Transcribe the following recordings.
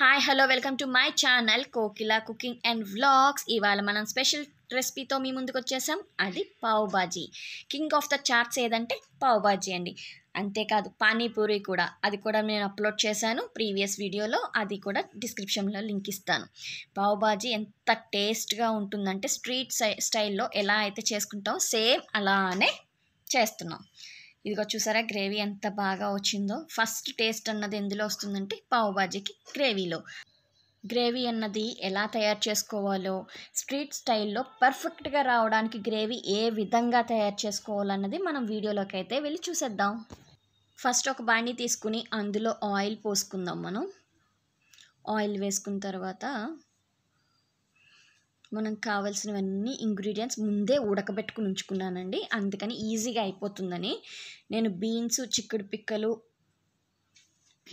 hi hello welcome to my channel Kokila cooking and vlogs ఇవాళ మనం special రెసిపీతో మీ ముందుకు వచ్చేసాం అది pav bhaji king of the charts ఏదంటే పావ్ బాజీ అండి అంతేకాదు పానీపూరి కూడా అది కూడా నేను అప్లోడ్ చేశాను ప్రీవియస్ వీడియోలో అది కూడా డిస్క్రిప్షన్లో లింక్ ఇస్తాను పావు బాజీ ఎంత టేస్ట్గా ఉంటుందంటే స్ట్రీట్ స్టైల్లో ఎలా అయితే చేసుకుంటాం సేమ్ అలానే చేస్తున్నాం ఇదిగో చూసారా గ్రేవీ ఎంత బాగా వచ్చిందో ఫస్ట్ టేస్ట్ అన్నది ఎందులో వస్తుందంటే బాజీకి గ్రేవీలో గ్రేవీ అన్నది ఎలా తయారు చేసుకోవాలో స్ట్రీట్ స్టైల్లో పర్ఫెక్ట్గా రావడానికి గ్రేవీ ఏ విధంగా తయారు చేసుకోవాలన్నది మనం వీడియోలోకి అయితే వెళ్ళి చూసేద్దాం ఫస్ట్ ఒక బాణీ తీసుకుని అందులో ఆయిల్ పోసుకుందాం మనం ఆయిల్ వేసుకున్న తర్వాత మనకు కావాల్సినవన్నీ ఇంగ్రీడియంట్స్ ముందే ఉడకబెట్టుకుని ఉంచుకున్నానండి అందుకని ఈజీగా అయిపోతుందని నేను బీన్స్ చిక్కుడు పిక్కలు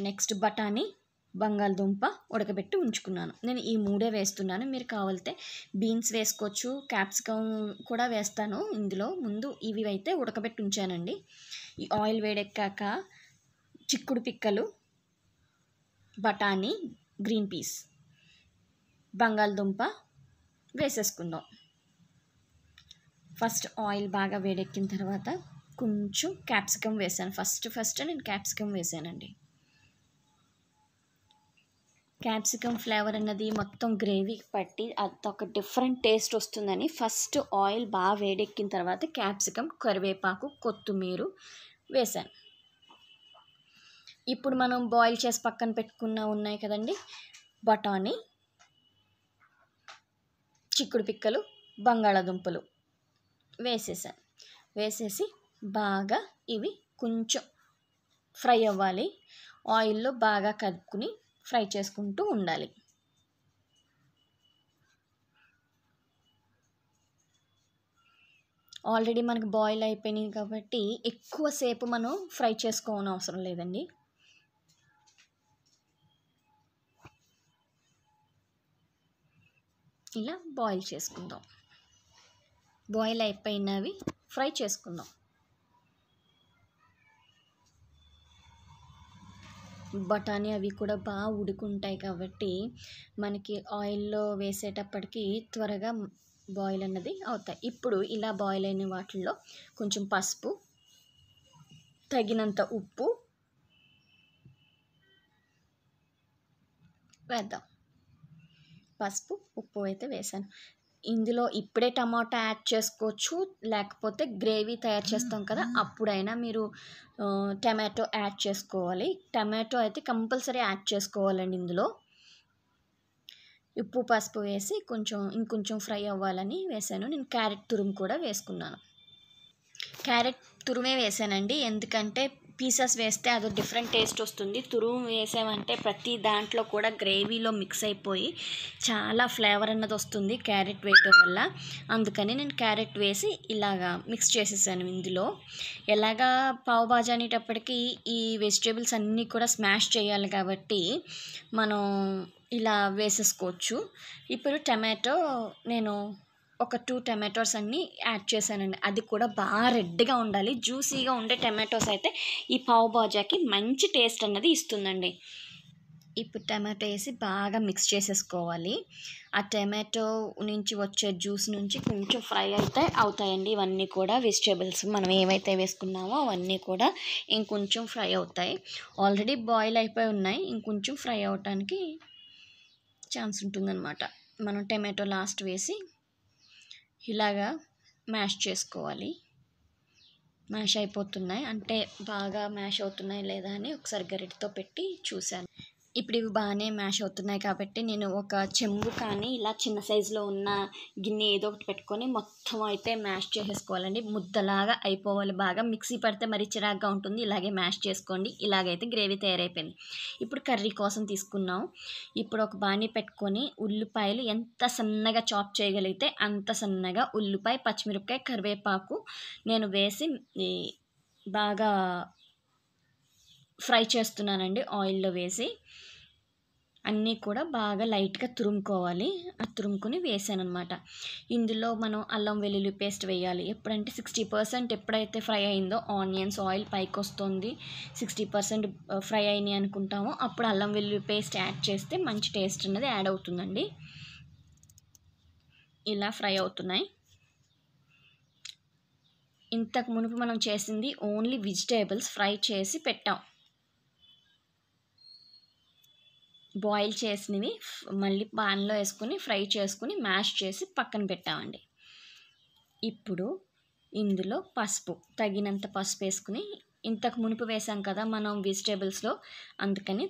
నెక్స్ట్ బఠానీ బంగాళదుంప ఉడకబెట్టి ఉంచుకున్నాను నేను ఈ మూడే వేస్తున్నాను మీరు కావాలితే బీన్స్ వేసుకోవచ్చు క్యాప్సికమ్ కూడా వేస్తాను ఇందులో ముందు ఇవి అయితే ఉడకబెట్టి ఉంచానండి ఈ ఆయిల్ వేడెక్కాక చిక్కుడు పిక్కలు బఠానీ గ్రీన్ పీస్ బంగాళదుంప వేసేసుకుందాం ఫస్ట్ ఆయిల్ బాగా వేడెక్కిన తర్వాత కొంచెం క్యాప్సికమ్ వేసాను ఫస్ట్ ఫస్ట్ నేను క్యాప్సికమ్ వేసానండి క్యాప్సికమ్ ఫ్లేవర్ అన్నది మొత్తం గ్రేవీకి పట్టి అదొక డిఫరెంట్ టేస్ట్ వస్తుందని ఫస్ట్ ఆయిల్ బాగా వేడెక్కిన తర్వాత క్యాప్సికమ్ కరివేపాకు కొత్తిమీర వేసాను ఇప్పుడు మనం బాయిల్ చేసి పక్కన పెట్టుకున్న ఉన్నాయి కదండి బఠానీ చిక్కుడు పిక్కలు బంగాళాదుంపలు వేసేసాను వేసేసి బాగా ఇవి కొంచెం ఫ్రై అవ్వాలి ఆయిల్లో బాగా కలుపుకుని ఫ్రై చేసుకుంటూ ఉండాలి ఆల్రెడీ మనకు బాయిల్ అయిపోయినాయి కాబట్టి ఎక్కువసేపు మనం ఫ్రై చేసుకోవని అవసరం లేదండి ఇలా బాయిల్ చేసుకుందాం బాయిల్ అయిపోయినవి ఫ్రై చేసుకుందాం బఠానీ అవి కూడా బాగా ఉడుకుంటాయి కాబట్టి మనకి ఆయిల్లో వేసేటప్పటికి త్వరగా బాయిల్ అన్నది అవుతాయి ఇప్పుడు ఇలా బాయిల్ అయిన వాటిల్లో కొంచెం పసుపు తగినంత ఉప్పు వేద్దాం పసుపు ఉప్పు అయితే వేసాను ఇందులో ఇప్పుడే టమాటా యాడ్ చేసుకోవచ్చు లేకపోతే గ్రేవీ తయారు చేస్తాం కదా అప్పుడైనా మీరు టమాటో యాడ్ చేసుకోవాలి టమాటో అయితే కంపల్సరీ యాడ్ చేసుకోవాలండి ఇందులో ఉప్పు పసుపు వేసి కొంచెం ఇంకొంచెం ఫ్రై అవ్వాలని వేసాను నేను క్యారెట్ తురుము కూడా వేసుకున్నాను క్యారెట్ తురుమే వేసానండి ఎందుకంటే పీసెస్ వేస్తే అదో డిఫరెంట్ టేస్ట్ వస్తుంది తురుము వేసామంటే ప్రతి దాంట్లో కూడా గ్రేవీలో మిక్స్ అయిపోయి చాలా ఫ్లేవర్ అన్నది వస్తుంది క్యారెట్ వేయటం వల్ల అందుకని నేను క్యారెట్ వేసి ఇలాగా మిక్స్ చేసేసాను ఇందులో ఎలాగా పావు బాజా అనేటప్పటికీ ఈ వెజిటేబుల్స్ అన్నీ కూడా స్మాష్ చేయాలి కాబట్టి మనం ఇలా వేసేసుకోవచ్చు ఇప్పుడు టమాటో నేను ఒక టూ టమాటోస్ అన్నీ యాడ్ చేశానండి అది కూడా బాగా రెడ్గా ఉండాలి జ్యూసీగా ఉండే టమాటోస్ అయితే ఈ పావు బాజాకి మంచి టేస్ట్ అన్నది ఇస్తుందండి ఇప్పుడు టమాటో వేసి బాగా మిక్స్ చేసేసుకోవాలి ఆ టమాటో నుంచి వచ్చే జ్యూస్ నుంచి కొంచెం ఫ్రై అయితే అవుతాయండి ఇవన్నీ కూడా వెజిటేబుల్స్ మనం ఏవైతే వేసుకున్నామో అవన్నీ కూడా ఇంకొంచెం ఫ్రై అవుతాయి ఆల్రెడీ బాయిల్ అయిపోయి ఉన్నాయి ఇంకొంచెం ఫ్రై అవటానికి ఛాన్స్ ఉంటుందన్నమాట మనం టమాటో లాస్ట్ వేసి ఇలాగా మ్యాష్ చేసుకోవాలి మ్యాష్ అయిపోతున్నాయి అంటే బాగా మ్యాష్ అవుతున్నాయి లేదా అని ఒకసారి గరిటతో పెట్టి చూశాను ఇప్పుడు ఇవి బాగానే మ్యాష్ అవుతున్నాయి కాబట్టి నేను ఒక చెంబు కానీ ఇలా చిన్న సైజులో ఉన్న గిన్నె ఏదో ఒకటి పెట్టుకొని మొత్తం అయితే మ్యాష్ చేసేసుకోవాలండి ముద్దలాగా అయిపోవాలి బాగా మిక్సీ పడితే మరి చిరాగ్గా ఉంటుంది ఇలాగే మ్యాష్ చేసుకోండి ఇలాగైతే గ్రేవీ తయారైపోయింది ఇప్పుడు కర్రీ కోసం తీసుకున్నాం ఇప్పుడు ఒక బాణీ పెట్టుకొని ఉల్లిపాయలు ఎంత సన్నగా చాప్ చేయగలిగితే అంత సన్నగా ఉల్లిపాయ పచ్చిమిరపకాయ కరివేపాకు నేను వేసి బాగా ఫ్రై చేస్తున్నానండి ఆయిల్లో వేసి అన్నీ కూడా బాగా లైట్గా తురుముకోవాలి ఆ తురుముకుని వేసాను అనమాట ఇందులో మనం అల్లం వెల్లుల్లి పేస్ట్ వేయాలి ఎప్పుడంటే సిక్స్టీ పర్సెంట్ ఎప్పుడైతే ఫ్రై అయిందో ఆనియన్స్ ఆయిల్ పైకి వస్తుంది సిక్స్టీ పర్సెంట్ ఫ్రై అయినాయి అనుకుంటామో అప్పుడు అల్లం వెల్లుల్లి పేస్ట్ యాడ్ చేస్తే మంచి టేస్ట్ అనేది యాడ్ అవుతుందండి ఇలా ఫ్రై అవుతున్నాయి ఇంతకు మునుపు మనం చేసింది ఓన్లీ వెజిటేబుల్స్ ఫ్రై చేసి పెట్టాం బాయిల్ చేసినవి మళ్ళీ పాన్లో వేసుకుని ఫ్రై చేసుకుని మ్యాష్ చేసి పక్కన పెట్టామండి ఇప్పుడు ఇందులో పసుపు తగినంత పసుపు వేసుకుని ఇంతకు మునుపు వేసాం కదా మనం వెజిటేబుల్స్లో అందుకని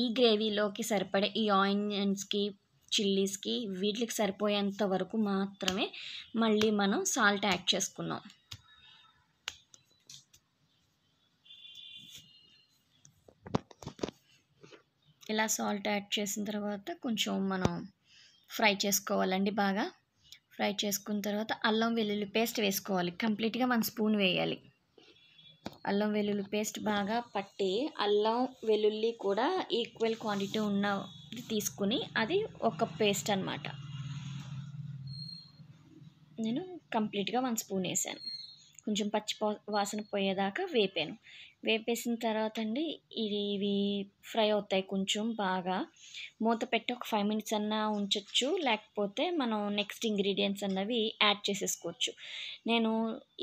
ఈ గ్రేవీలోకి సరిపడే ఈ ఆనియన్స్కి చిల్లీస్కి వీటికి సరిపోయేంత వరకు మాత్రమే మళ్ళీ మనం సాల్ట్ యాడ్ చేసుకున్నాం ఇలా సాల్ట్ యాడ్ చేసిన తర్వాత కొంచెం మనం ఫ్రై చేసుకోవాలండి బాగా ఫ్రై చేసుకున్న తర్వాత అల్లం వెల్లుల్లి పేస్ట్ వేసుకోవాలి కంప్లీట్గా మన స్పూన్ వేయాలి అల్లం వెల్లుల్లి పేస్ట్ బాగా పట్టి అల్లం వెల్లుల్లి కూడా ఈక్వల్ క్వాంటిటీ ఉన్న తీసుకుని అది ఒక పేస్ట్ అనమాట నేను కంప్లీట్గా వన్ స్పూన్ వేసాను కొంచెం పచ్చి వాసన పోయేదాకా వేపాను వేపేసిన తర్వాత అండి ఇది ఇవి ఫ్రై అవుతాయి కొంచెం బాగా మూత పెట్టి ఒక ఫైవ్ మినిట్స్ అన్నా ఉంచవచ్చు లేకపోతే మనం నెక్స్ట్ ఇంగ్రీడియంట్స్ అన్నవి యాడ్ చేసేసుకోవచ్చు నేను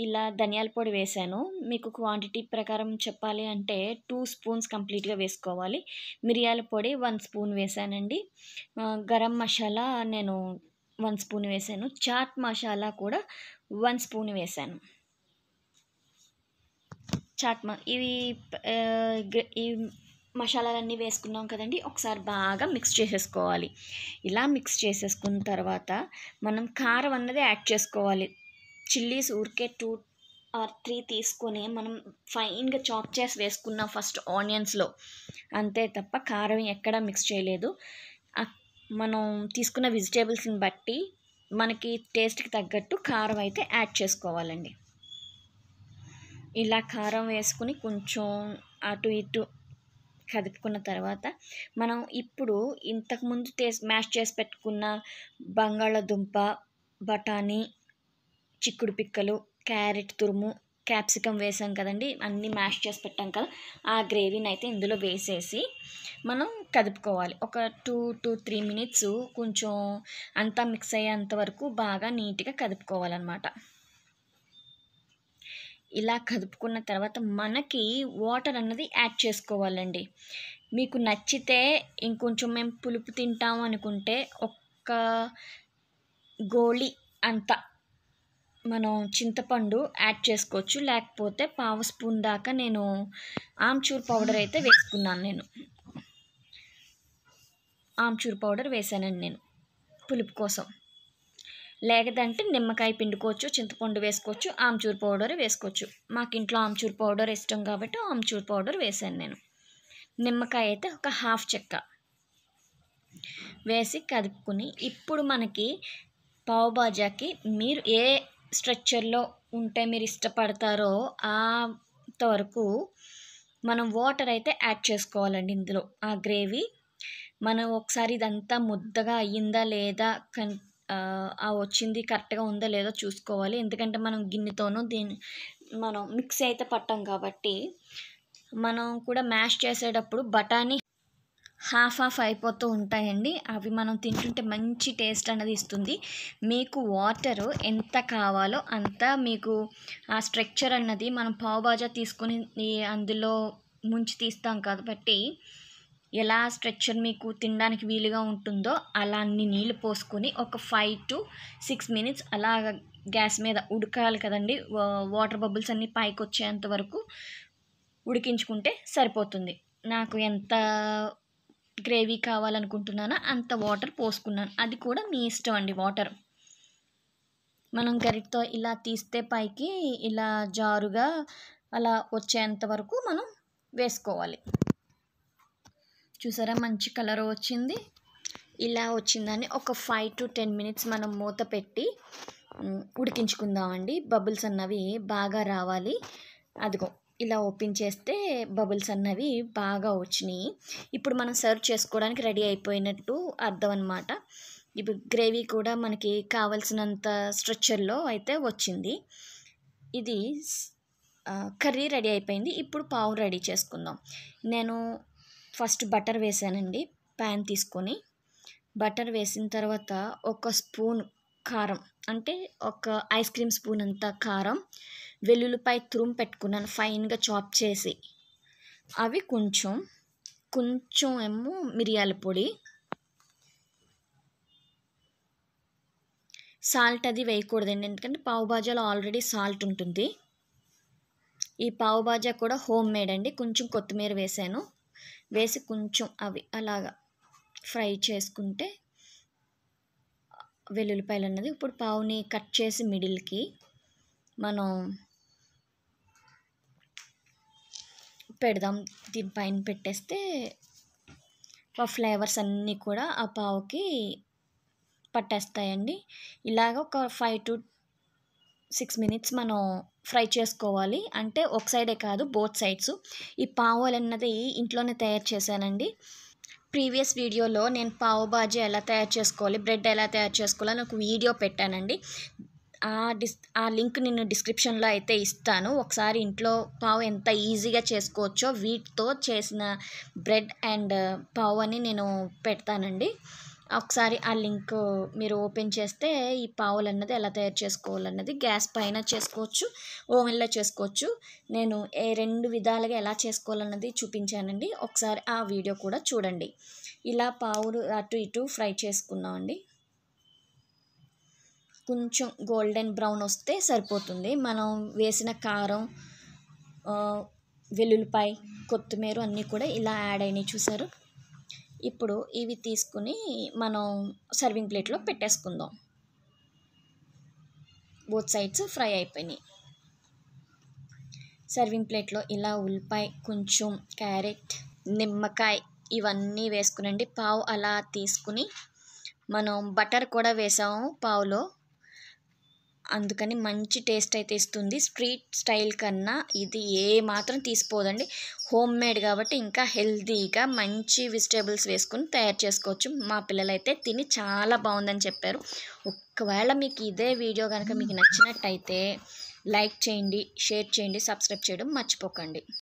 ఇలా ధనియాల పొడి వేశాను మీకు క్వాంటిటీ ప్రకారం చెప్పాలి అంటే టూ స్పూన్స్ కంప్లీట్గా వేసుకోవాలి మిరియాల పొడి వన్ స్పూన్ వేశానండి గరం మసాలా నేను వన్ స్పూన్ వేశాను చాట్ మసాలా కూడా వన్ స్పూన్ వేశాను చాట్ ఇవి ఈ మసాలాలన్నీ వేసుకున్నాం కదండి ఒకసారి బాగా మిక్స్ చేసేసుకోవాలి ఇలా మిక్స్ చేసేసుకున్న తర్వాత మనం కారం అన్నది యాడ్ చేసుకోవాలి చిల్లీస్ ఊరికే టూ ఆర్ త్రీ తీసుకొని మనం ఫైన్గా చాప్ చేసి వేసుకున్నాం ఫస్ట్ ఆనియన్స్లో అంతే తప్ప కారం ఎక్కడ మిక్స్ చేయలేదు మనం తీసుకున్న వెజిటేబుల్స్ని బట్టి మనకి టేస్ట్కి తగ్గట్టు కారం అయితే యాడ్ చేసుకోవాలండి ఇలా కారం వేసుకుని కొంచెం అటు ఇటు కదుపుకున్న తర్వాత మనం ఇప్పుడు ఇంతకుముందు తే మ్యాష్ చేసి పెట్టుకున్న బంగాళదుంప బఠానీ చిక్కుడు పిక్కలు క్యారెట్ తురుము క్యాప్సికమ్ వేసాం కదండి అన్నీ మ్యాష్ చేసి పెట్టాం కదా ఆ గ్రేవీని అయితే ఇందులో వేసేసి మనం కదుపుకోవాలి ఒక టూ టు త్రీ మినిట్స్ కొంచెం అంతా మిక్స్ అయ్యేంత వరకు బాగా నీట్గా కదుపుకోవాలన్నమాట ఇలా కదుపుకున్న తర్వాత మనకి వాటర్ అన్నది యాడ్ చేసుకోవాలండి మీకు నచ్చితే ఇంకొంచెం మేము పులుపు తింటాం అనుకుంటే ఒక్క గోళి అంత మనం చింతపండు యాడ్ చేసుకోవచ్చు లేకపోతే పావు స్పూన్ దాకా నేను ఆమ్చూర్ పౌడర్ అయితే వేసుకున్నాను నేను ఆమ్చూర్ పౌడర్ వేసానండి నేను పులుపు కోసం లేకదంటే నిమ్మకాయ పిండుకోవచ్చు చింతపండు వేసుకోవచ్చు ఆమ్చూర్ పౌడర్ వేసుకోవచ్చు మాకు ఇంట్లో ఆమ్చూర్ పౌడర్ ఇష్టం కాబట్టి ఆమ్చూర్ పౌడర్ వేశాను నేను నిమ్మకాయ అయితే ఒక హాఫ్ చెక్క వేసి కదుపుకుని ఇప్పుడు మనకి పావు బాజాకి మీరు ఏ స్ట్రక్చర్లో ఉంటే మీరు ఇష్టపడతారో అంతవరకు మనం వాటర్ అయితే యాడ్ చేసుకోవాలండి ఇందులో ఆ గ్రేవీ మనం ఒకసారి ఇదంతా ముద్దగా అయ్యిందా లేదా కన్ ఆ వచ్చింది కరెక్ట్గా ఉందో లేదో చూసుకోవాలి ఎందుకంటే మనం గిన్నెతోనూ దీన్ని మనం మిక్స్ అయితే పట్టాం కాబట్టి మనం కూడా మ్యాష్ చేసేటప్పుడు బఠానీ హాఫ్ హాఫ్ అయిపోతూ ఉంటాయండి అవి మనం తింటుంటే మంచి టేస్ట్ అనేది ఇస్తుంది మీకు వాటర్ ఎంత కావాలో అంత మీకు ఆ స్ట్రక్చర్ అన్నది మనం పావుబాజా తీసుకుని అందులో ముంచి తీస్తాం కాబట్టి ఎలా స్ట్రెచ్చర్ మీకు తినడానికి వీలుగా ఉంటుందో అలా అన్ని నీళ్ళు పోసుకొని ఒక ఫైవ్ టు సిక్స్ మినిట్స్ అలా గ్యాస్ మీద ఉడకాలి కదండి వాటర్ బబుల్స్ అన్నీ పైకి వచ్చేంత వరకు ఉడికించుకుంటే సరిపోతుంది నాకు ఎంత గ్రేవీ కావాలనుకుంటున్నానో అంత వాటర్ పోసుకున్నాను అది కూడా మీ ఇష్టం అండి వాటర్ మనం గరిటతో ఇలా తీస్తే పైకి ఇలా జారుగా అలా వచ్చేంత వరకు మనం వేసుకోవాలి చూసారా మంచి కలర్ వచ్చింది ఇలా వచ్చిందని ఒక ఫైవ్ టు టెన్ మినిట్స్ మనం మూత పెట్టి ఉడికించుకుందామండి బబుల్స్ అన్నవి బాగా రావాలి అదిగో ఇలా ఓపెన్ చేస్తే బబుల్స్ అన్నవి బాగా వచ్చినాయి ఇప్పుడు మనం సర్వ్ చేసుకోవడానికి రెడీ అయిపోయినట్టు అర్థం అనమాట ఇప్పుడు గ్రేవీ కూడా మనకి కావలసినంత స్ట్రక్చర్లో అయితే వచ్చింది ఇది కర్రీ రెడీ అయిపోయింది ఇప్పుడు పావు రెడీ చేసుకుందాం నేను ఫస్ట్ బటర్ వేసానండి ప్యాన్ తీసుకొని బటర్ వేసిన తర్వాత ఒక స్పూన్ కారం అంటే ఒక ఐస్ క్రీమ్ స్పూన్ అంత కారం వెల్లుల్లిపాయ తురుము పెట్టుకున్నాను ఫైన్గా చాప్ చేసి అవి కొంచెం కొంచెం ఏమో మిరియాల పొడి సాల్ట్ అది వేయకూడదండి ఎందుకంటే పావు బాజాలో ఆల్రెడీ సాల్ట్ ఉంటుంది ఈ పావు బాజా కూడా హోమ్ మేడ్ అండి కొంచెం కొత్తిమీర వేసాను వేసి కొంచెం అవి అలాగా ఫ్రై చేసుకుంటే వెల్లుల్లిపాయలు అన్నది ఇప్పుడు పావుని కట్ చేసి మిడిల్కి మనం పెడదాం దీని పైన పెట్టేస్తే ఆ ఫ్లేవర్స్ అన్నీ కూడా ఆ పావుకి పట్టేస్తాయండి ఇలాగ ఒక ఫైవ్ టు సిక్స్ మినిట్స్ మనం ఫ్రై చేసుకోవాలి అంటే ఒక సైడే కాదు బోత్ సైడ్స్ ఈ పావు అన్నది ఇంట్లోనే తయారు చేశానండి ప్రీవియస్ వీడియోలో నేను పావు బాజీ ఎలా తయారు చేసుకోవాలి బ్రెడ్ ఎలా తయారు చేసుకోవాలి ఒక వీడియో పెట్టానండి ఆ డిస్ ఆ లింక్ నేను డిస్క్రిప్షన్లో అయితే ఇస్తాను ఒకసారి ఇంట్లో పావు ఎంత ఈజీగా చేసుకోవచ్చో వీటితో చేసిన బ్రెడ్ అండ్ పావు అని నేను పెడతానండి ఒకసారి ఆ లింక్ మీరు ఓపెన్ చేస్తే ఈ పావులు అన్నది ఎలా తయారు చేసుకోవాలన్నది గ్యాస్ పైన చేసుకోవచ్చు ఓవెన్లో చేసుకోవచ్చు నేను ఏ రెండు విధాలుగా ఎలా చేసుకోవాలన్నది చూపించానండి ఒకసారి ఆ వీడియో కూడా చూడండి ఇలా పావులు అటు ఇటు ఫ్రై చేసుకున్నామండి కొంచెం గోల్డెన్ బ్రౌన్ వస్తే సరిపోతుంది మనం వేసిన కారం వెల్లుల్లిపాయ కొత్తిమీర అన్నీ కూడా ఇలా యాడ్ అయినాయి చూసారు ఇప్పుడు ఇవి తీసుకుని మనం సర్వింగ్ ప్లేట్లో పెట్టేసుకుందాం బోత్ సైడ్స్ ఫ్రై అయిపోయినాయి సర్వింగ్ ప్లేట్లో ఇలా ఉల్లిపాయ కొంచెం క్యారెట్ నిమ్మకాయ ఇవన్నీ వేసుకునండి పావు అలా తీసుకుని మనం బటర్ కూడా వేసాము పావులో అందుకని మంచి టేస్ట్ అయితే ఇస్తుంది స్ట్రీట్ స్టైల్ కన్నా ఇది ఏ మాత్రం తీసిపోదండి హోమ్ మేడ్ కాబట్టి ఇంకా హెల్తీగా మంచి వెజిటేబుల్స్ వేసుకుని తయారు చేసుకోవచ్చు మా పిల్లలైతే తిని చాలా బాగుందని చెప్పారు ఒకవేళ మీకు ఇదే వీడియో కనుక మీకు నచ్చినట్టయితే లైక్ చేయండి షేర్ చేయండి సబ్స్క్రైబ్ చేయడం మర్చిపోకండి